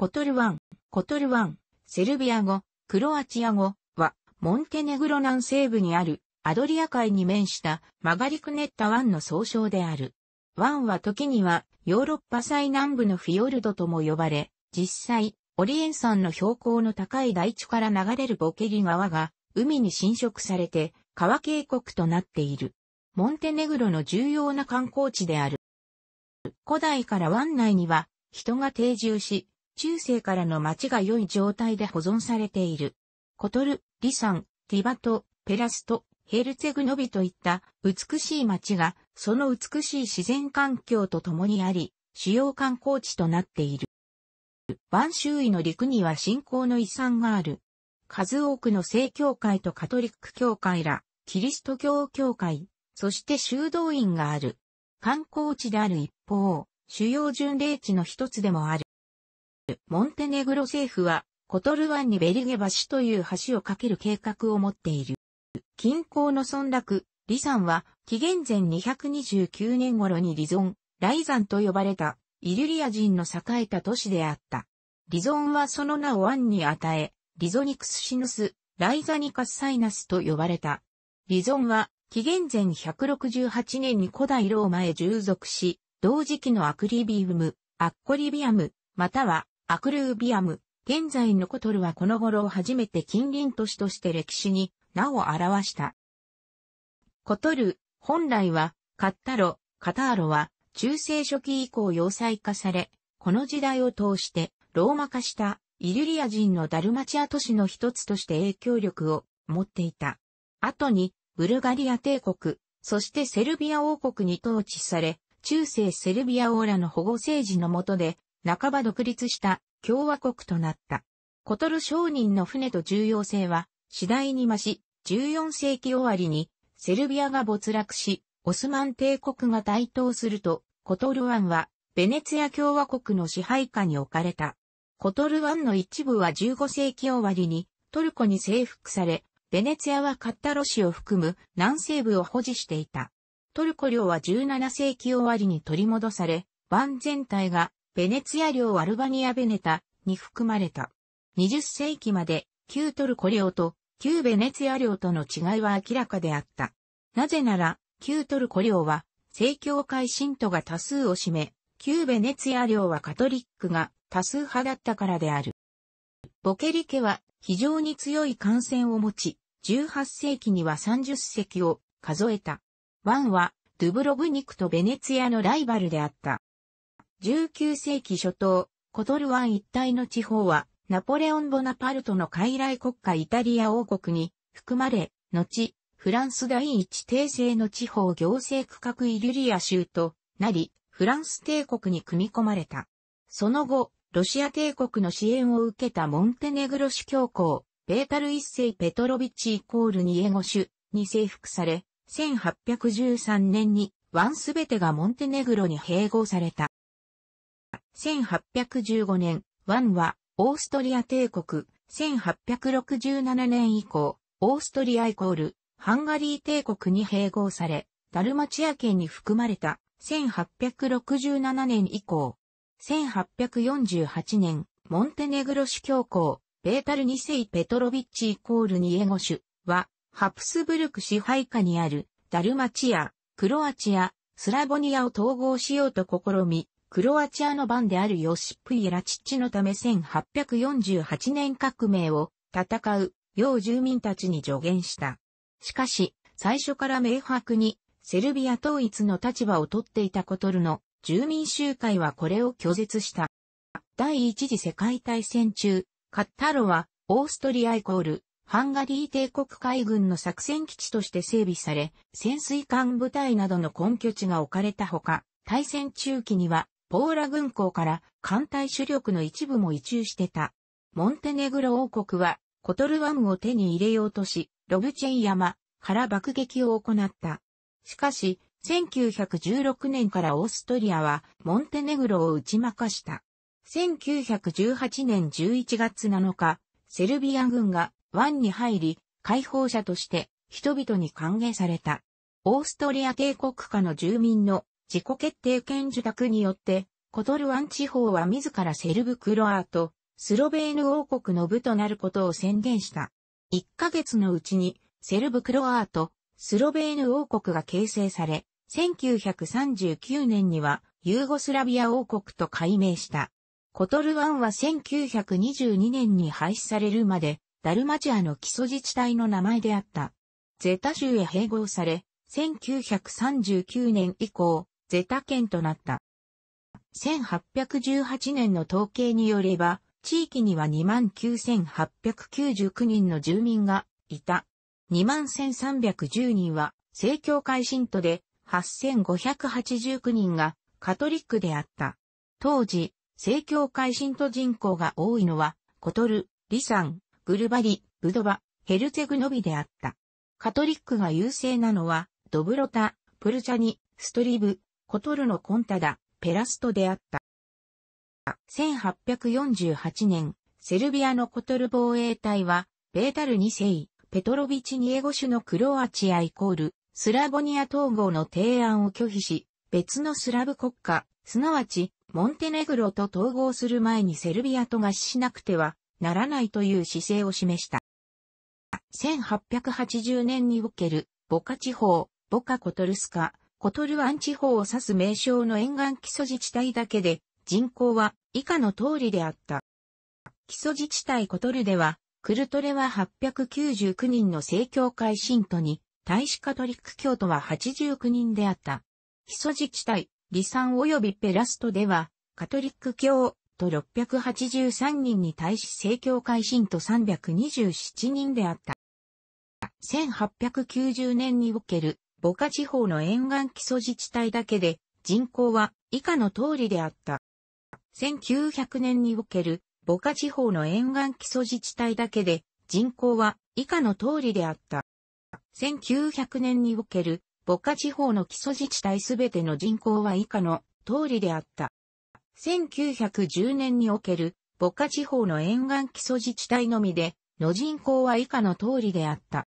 コトルワン、コトルワン、セルビア語、クロアチア語は、モンテネグロ南西部にある、アドリア海に面したマガリクネッタ湾の総称である。湾は時には、ヨーロッパ最南部のフィヨルドとも呼ばれ、実際、オリエン山の標高の高い台地から流れるボケリ川が、海に侵食されて、川渓谷となっている。モンテネグロの重要な観光地である。古代から湾内には、人が定住し、中世からの町が良い状態で保存されている。コトル、リサン、ティバト、ペラスト、ヘルツェグノビといった美しい町が、その美しい自然環境と共にあり、主要観光地となっている。万周囲の陸には信仰の遺産がある。数多くの正教会とカトリック教会ら、キリスト教教会、そして修道院がある。観光地である一方、主要巡礼地の一つでもある。モンテネグロ政府は、コトル湾にベリゲ橋という橋を架ける計画を持っている。近郊の村落、リサンは、紀元前229年頃にリゾン、ライザンと呼ばれた、イリュリア人の栄えた都市であった。リゾンはその名を湾に与え、リゾニクスシヌス、ライザニカスサイナスと呼ばれた。リゾンは、紀元前168年に古代ローマへ従属し、同時期のアクリビウム、アッコリビアム、またはアクルービアム、現在のコトルはこの頃初めて近隣都市として歴史に名を表した。コトル、本来は、カッタロ、カターロは、中世初期以降要塞化され、この時代を通して、ローマ化した、イリュリア人のダルマチア都市の一つとして影響力を持っていた。後に、ブルガリア帝国、そしてセルビア王国に統治され、中世セルビア王らの保護政治の下で、半ば独立した共和国となった。コトル商人の船と重要性は次第に増し、14世紀終わりにセルビアが没落し、オスマン帝国が台頭すると、コトル湾はベネツィア共和国の支配下に置かれた。コトル湾の一部は15世紀終わりにトルコに征服され、ベネツィアはカッタロ市を含む南西部を保持していた。トルコ領は17世紀終わりに取り戻され、湾全体がベネツィア領アルバニアベネタに含まれた。20世紀まで旧トルコ領と旧ベネツィア領との違いは明らかであった。なぜなら、旧トルコ領は、正教会信徒が多数を占め、旧ベネツィア領はカトリックが多数派だったからである。ボケリ家は非常に強い感染を持ち、18世紀には30隻を数えた。ワンは、ドゥブロブニクとベネツィアのライバルであった。19世紀初頭、コトル湾一帯の地方は、ナポレオン・ボナパルトの傀儡国家イタリア王国に含まれ、後、フランス第一帝政の地方行政区画イリュリア州となり、フランス帝国に組み込まれた。その後、ロシア帝国の支援を受けたモンテネグロ主教皇、ベータル一世ペトロビッチイコールニエゴ主に征服され、1813年にンすべてがモンテネグロに併合された。1815年、ワンはオーストリア帝国、1867年以降、オーストリアイコール、ハンガリー帝国に併合され、ダルマチア県に含まれた、1867年以降、1848年、モンテネグロ主教皇、ベータル2世ペトロビッチイコールニエゴ主は、ハプスブルク支配下にある、ダルマチア、クロアチア、スラボニアを統合しようと試み、クロアチアの番であるヨシップ・イラチッチのため1848年革命を戦う、要住民たちに助言した。しかし、最初から明白に、セルビア統一の立場を取っていたコトルの住民集会はこれを拒絶した。第一次世界大戦中、カッタロはオーストリアイコールハンガリー帝国海軍の作戦基地として整備され、潜水艦部隊などの根拠地が置かれたほか、大戦中期にはポーラ軍港から艦隊主力の一部も移駐してた。モンテネグロ王国はコトルワムを手に入れようとし、ロブチェン山から爆撃を行った。しかし、1916年からオーストリアはモンテネグロを打ち負かした。1918年11月7日、セルビア軍が湾に入り、解放者として人々に歓迎された。オーストリア帝国下の住民の自己決定権受託によって、コトルワン地方は自らセルブクロアート、スロベーヌ王国の部となることを宣言した。1ヶ月のうちに、セルブクロアート、スロベーヌ王国が形成され、1939年にはユーゴスラビア王国と改名した。コトルワンは1922年に廃止されるまで、ダルマチアの基礎自治体の名前であった。ゼタ州へ併合され、1939年以降、ゼタ県となった。1818年の統計によれば、地域には29,899人の住民がいた。21,310人は、正教会信徒で、8,589人がカトリックであった。当時、正教会信徒人口が多いのは、コトル、リサン、グルバリ、ブドバ、ヘルツェグノビであった。カトリックが優勢なのは、ドブロタ、プルチャニ、ストリブ、コトルのコンタダ、ペラストであった。1848年、セルビアのコトル防衛隊は、ベータル2世、ペトロビチ・ニエゴ種のクロアチアイコール、スラボニア統合の提案を拒否し、別のスラブ国家、すなわち、モンテネグロと統合する前にセルビアと合しなくてはならないという姿勢を示した。1880年における、ボカ地方、ボカコトルスカ、コトルアン地方を指す名称の沿岸基礎自治体だけで、人口は以下の通りであった。基礎自治体コトルでは、クルトレは899人の正教会信徒に、大使カトリック教徒は89人であった。基礎自治体、リサン及びペラストでは、カトリック教徒683人に対し正教会信徒327人であった。1890年におけるボカ地方の沿岸基礎自治体だけで人口は以下の通りであった。1900年におけるボカ地方の沿岸基礎自治体だけで人口は以下の通りであった。1900年におけるボカ地方の基礎自治体すべての人口は以下の通りであった。1910年におけるボカ地方の沿岸基礎自治体のみでの人口は以下の通りであった。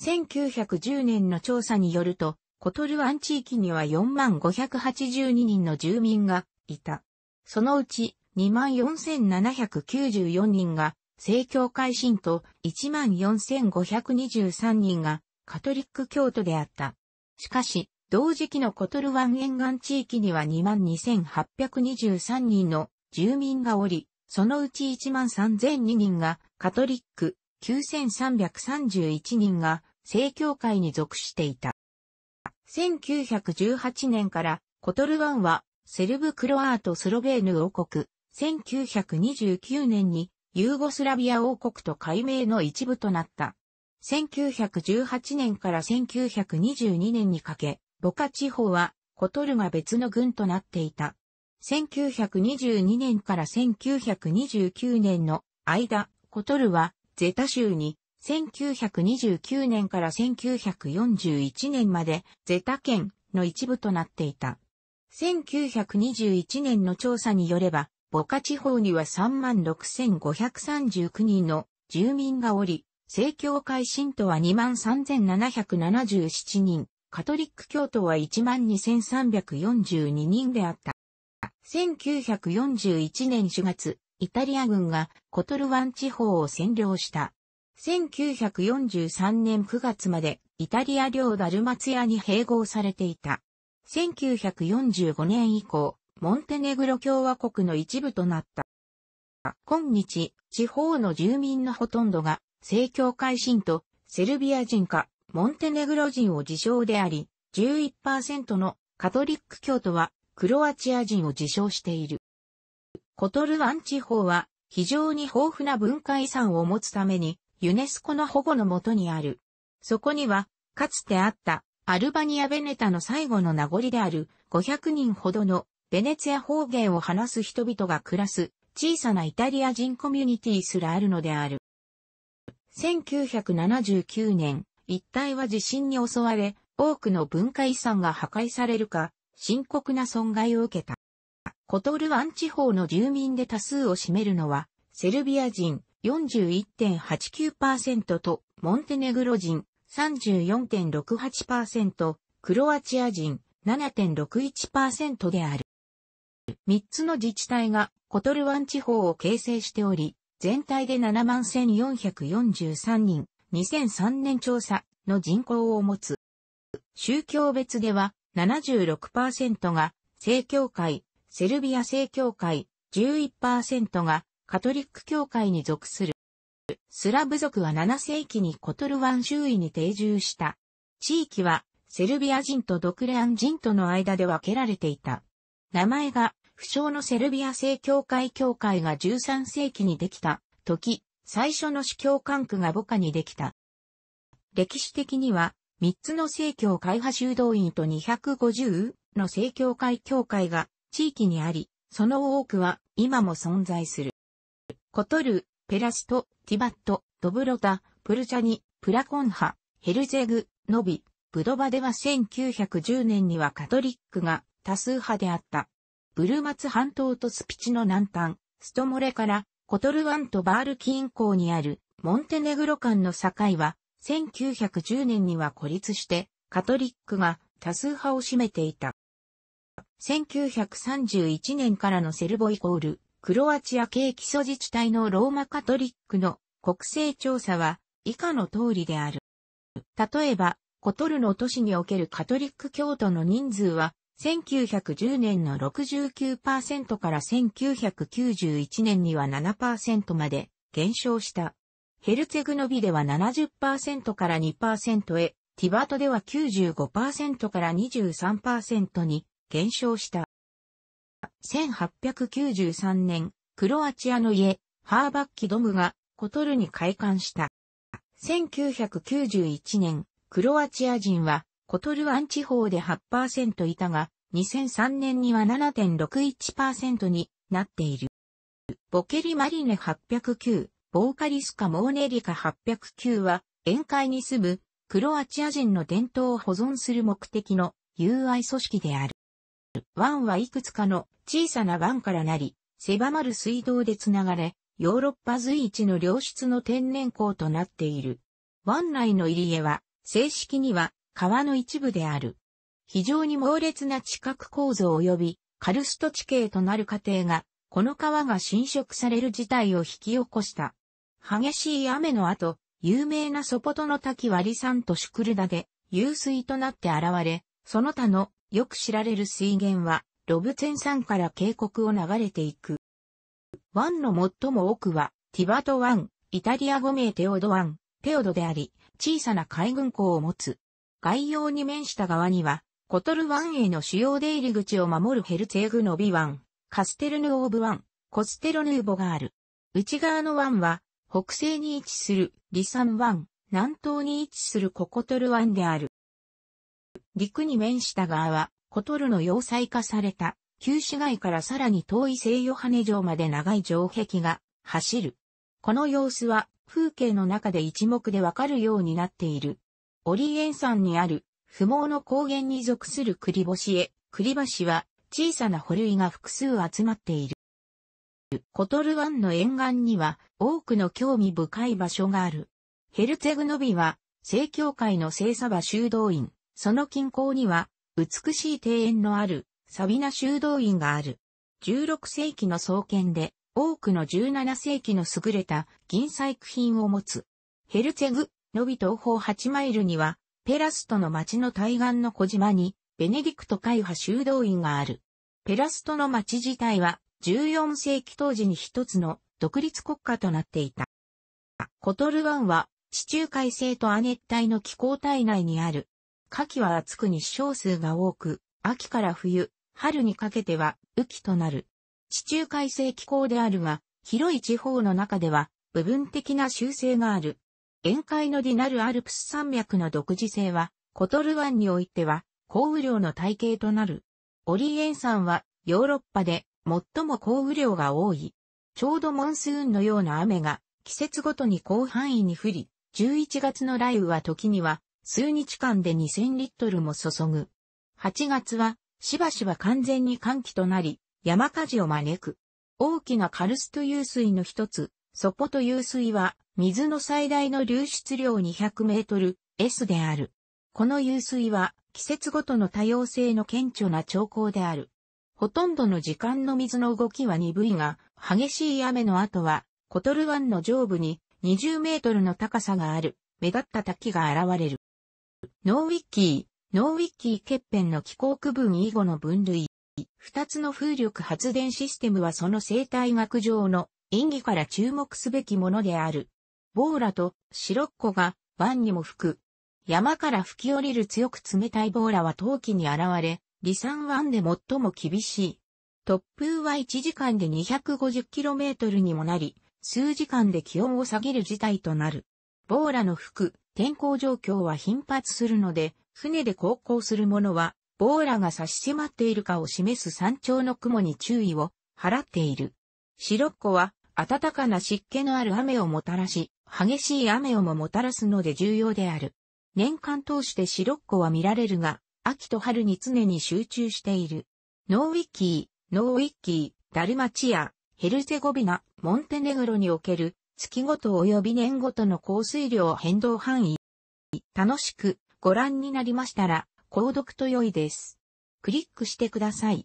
1910年の調査によると、コトルワン地域には4万582人の住民がいた。そのうち2万4794人が正教会信徒1万4523人がカトリック教徒であった。しかし、同時期のコトル湾沿岸地域には2万2823人の住民がおり、そのうち1万3002人がカトリック、9331人が正教会に属していた。1918年からコトル湾はセルブ・クロアート・スロベーヌ王国、1929年にユーゴスラビア王国と改名の一部となった。1918年から1922年にかけ、ボカ地方はコトルが別の軍となっていた。1922年から1929年の間、コトルはゼタ州に、1929年から1941年まで、ゼタ県の一部となっていた。1921年の調査によれば、ボカ地方には36,539人の住民がおり、正教会信徒は23,777人、カトリック教徒は12,342人であった。1941年4月、イタリア軍がコトル湾地方を占領した。1943年9月までイタリア領ダルマツヤに併合されていた。1945年以降、モンテネグロ共和国の一部となった。今日、地方の住民のほとんどが、正教会信とセルビア人か、モンテネグロ人を自称であり、11%のカトリック教徒はクロアチア人を自称している。コトルワン地方は非常に豊富な文化遺産を持つためにユネスコの保護のもとにある。そこには、かつてあったアルバニア・ベネタの最後の名残である500人ほどのベネツヤ方言を話す人々が暮らす小さなイタリア人コミュニティすらあるのである。1979年、一帯は地震に襲われ、多くの文化遺産が破壊されるか、深刻な損害を受けた。コトルワン地方の住民で多数を占めるのは、セルビア人41.89%と、モンテネグロ人34.68%、クロアチア人7.61%である。3つの自治体がコトルワン地方を形成しており、全体で71,443人、2003年調査の人口を持つ。宗教別では76%が正教会、セルビア正教会11%がカトリック教会に属する。スラブ族は7世紀にコトルワン周囲に定住した。地域はセルビア人とドクレアン人との間で分けられていた。名前が不詳のセルビア正教会教会が13世紀にできた時、最初の主教管区が母下にできた。歴史的には3つの正教会派修道院と250の正教会教会が地域にあり、その多くは今も存在する。コトル、ペラスト、ティバット、ドブロタ、プルチャニ、プラコンハ、ヘルゼグ、ノビ、ブドバでは1910年にはカトリックが多数派であった。ブルマツ半島とスピチの南端、ストモレからコトル湾とバール近郊にあるモンテネグロ間の境は1910年には孤立してカトリックが多数派を占めていた。1931年からのセルボイコール、クロアチア系基礎自治体のローマカトリックの国勢調査は以下の通りである。例えば、コトルの都市におけるカトリック教徒の人数は、1910年の69%から1991年には7%まで減少した。ヘルツェグノビでは70%から2%へ、ティバートでは95%から23%に減少した。1893年、クロアチアの家、ハーバッキドムがコトルに開館した。1991年、クロアチア人はコトルアン地方で8%いたが、2003年には7.61%になっている。ボケリマリネ809、ボーカリスカモーネリカ809は、宴会に住むクロアチア人の伝統を保存する目的の友愛組織である。湾はいくつかの小さな湾からなり、狭まる水道でつながれ、ヨーロッパ随一の良質の天然港となっている。湾内の入り江は、正式には川の一部である。非常に猛烈な地殻構造及びカルスト地形となる過程が、この川が侵食される事態を引き起こした。激しい雨の後、有名なソポトの滝割り山とシュクルダで、湧水となって現れ、その他のよく知られる水源は、ロブツェン山から渓谷を流れていく。湾の最も奥は、ティバト湾、イタリア語名テオド湾、テオドであり、小さな海軍港を持つ。概要に面した側には、コトル湾への主要出入り口を守るヘルツェーグノビ湾、カステルヌオーブ湾、コステロヌーボがある。内側の湾は、北西に位置するリサン湾、南東に位置するココトル湾である。陸に面した側は、コトルの要塞化された、旧市街からさらに遠い西ヨハネ城まで長い城壁が走る。この様子は風景の中で一目でわかるようになっている。オリエン山にある不毛の高原に属する栗星へ、栗橋は小さな保留が複数集まっている。コトル湾の沿岸には多くの興味深い場所がある。ヘルツェグノビは正教会の聖サバ修道院、その近郊には、美しい庭園のある、サビナ修道院がある。16世紀の創建で、多くの17世紀の優れた銀細工品を持つ。ヘルツェグ、のび東方8マイルには、ペラストの町の対岸の小島に、ベネディクト会派修道院がある。ペラストの町自体は、14世紀当時に一つの独立国家となっていた。コトル湾は、地中海性と亜熱帯の気候帯内にある夏季は暑く日照数が多く、秋から冬、春にかけては雨季となる。地中海性気候であるが、広い地方の中では部分的な修正がある。沿海のディナルアルプス山脈の独自性は、コトル湾においては、降雨量の体系となる。オリエン山はヨーロッパで最も降雨量が多い。ちょうどモンスーンのような雨が季節ごとに広範囲に降り、11月の雷雨は時には数日間で2000リットルも注ぐ。8月は、しばしば完全に寒気となり、山火事を招く。大きなカルスト湧水の一つ、ソポト湧水は、水の最大の流出量200メートル S である。この湧水は、季節ごとの多様性の顕著な兆候である。ほとんどの時間の水の動きは鈍いが、激しい雨の後は、コトル湾の上部に20メートルの高さがある、目立った滝が現れる。ノーウィッキー、ノーウィッキー欠片の気候区分以後の分類。二つの風力発電システムはその生態学上の意義から注目すべきものである。ボーラとシロッコが湾にも吹く。山から吹き降りる強く冷たいボーラは陶器に現れ、離散湾で最も厳しい。突風は1時間で 250km にもなり、数時間で気温を下げる事態となる。ボーラの吹く天候状況は頻発するので、船で航行する者は、ボーラが差し迫っているかを示す山頂の雲に注意を払っている。シロッコは、暖かな湿気のある雨をもたらし、激しい雨をももたらすので重要である。年間通してシロッコは見られるが、秋と春に常に集中している。ノーウィッキー、ノーウィッキー、ダルマチア、ヘルゼゴビナ、モンテネグロにおける月ごと及び年ごとの降水量変動範囲。楽しくご覧になりましたら、購読と良いです。クリックしてください。